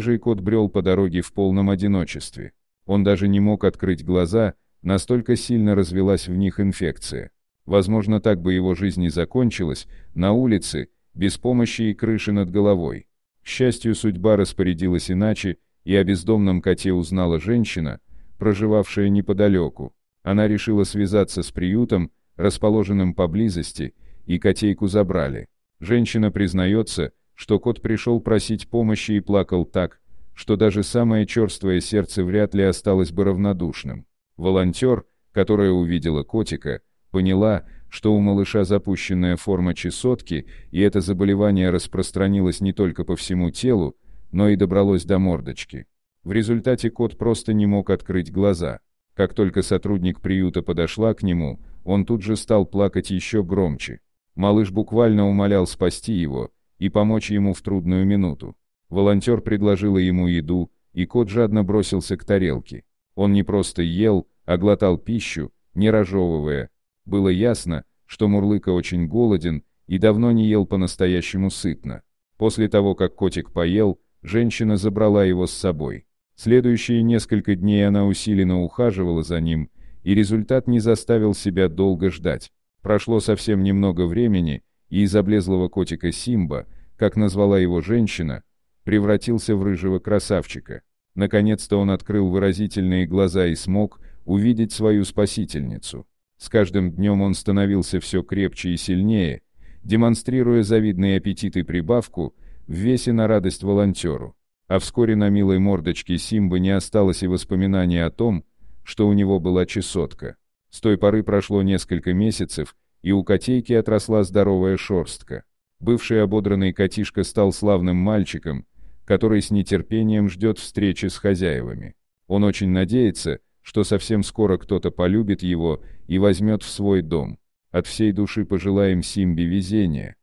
Рыжий кот брел по дороге в полном одиночестве. Он даже не мог открыть глаза, настолько сильно развелась в них инфекция. Возможно, так бы его жизнь и закончилась, на улице, без помощи и крыши над головой. К счастью, судьба распорядилась иначе, и о бездомном коте узнала женщина, проживавшая неподалеку. Она решила связаться с приютом, расположенным поблизости, и котейку забрали. Женщина признается, что кот пришел просить помощи и плакал так, что даже самое черствое сердце вряд ли осталось бы равнодушным. Волонтер, которая увидела котика, поняла, что у малыша запущенная форма чесотки, и это заболевание распространилось не только по всему телу, но и добралось до мордочки. В результате кот просто не мог открыть глаза. Как только сотрудник приюта подошла к нему, он тут же стал плакать еще громче. Малыш буквально умолял спасти его и помочь ему в трудную минуту. Волонтер предложила ему еду, и кот жадно бросился к тарелке. Он не просто ел, а глотал пищу, не разжевывая. Было ясно, что Мурлыка очень голоден и давно не ел по-настоящему сытно. После того, как котик поел, женщина забрала его с собой. Следующие несколько дней она усиленно ухаживала за ним, и результат не заставил себя долго ждать. Прошло совсем немного времени, и из облезлого котика Симба, как назвала его женщина, превратился в рыжего красавчика. Наконец-то он открыл выразительные глаза и смог увидеть свою спасительницу. С каждым днем он становился все крепче и сильнее, демонстрируя завидный аппетит и прибавку в весе на радость волонтеру. А вскоре на милой мордочке Симбы не осталось и воспоминаний о том, что у него была чесотка. С той поры прошло несколько месяцев, и у котейки отросла здоровая шерстка. Бывший ободранный котишка стал славным мальчиком, который с нетерпением ждет встречи с хозяевами. Он очень надеется, что совсем скоро кто-то полюбит его и возьмет в свой дом. От всей души пожелаем Симби везения.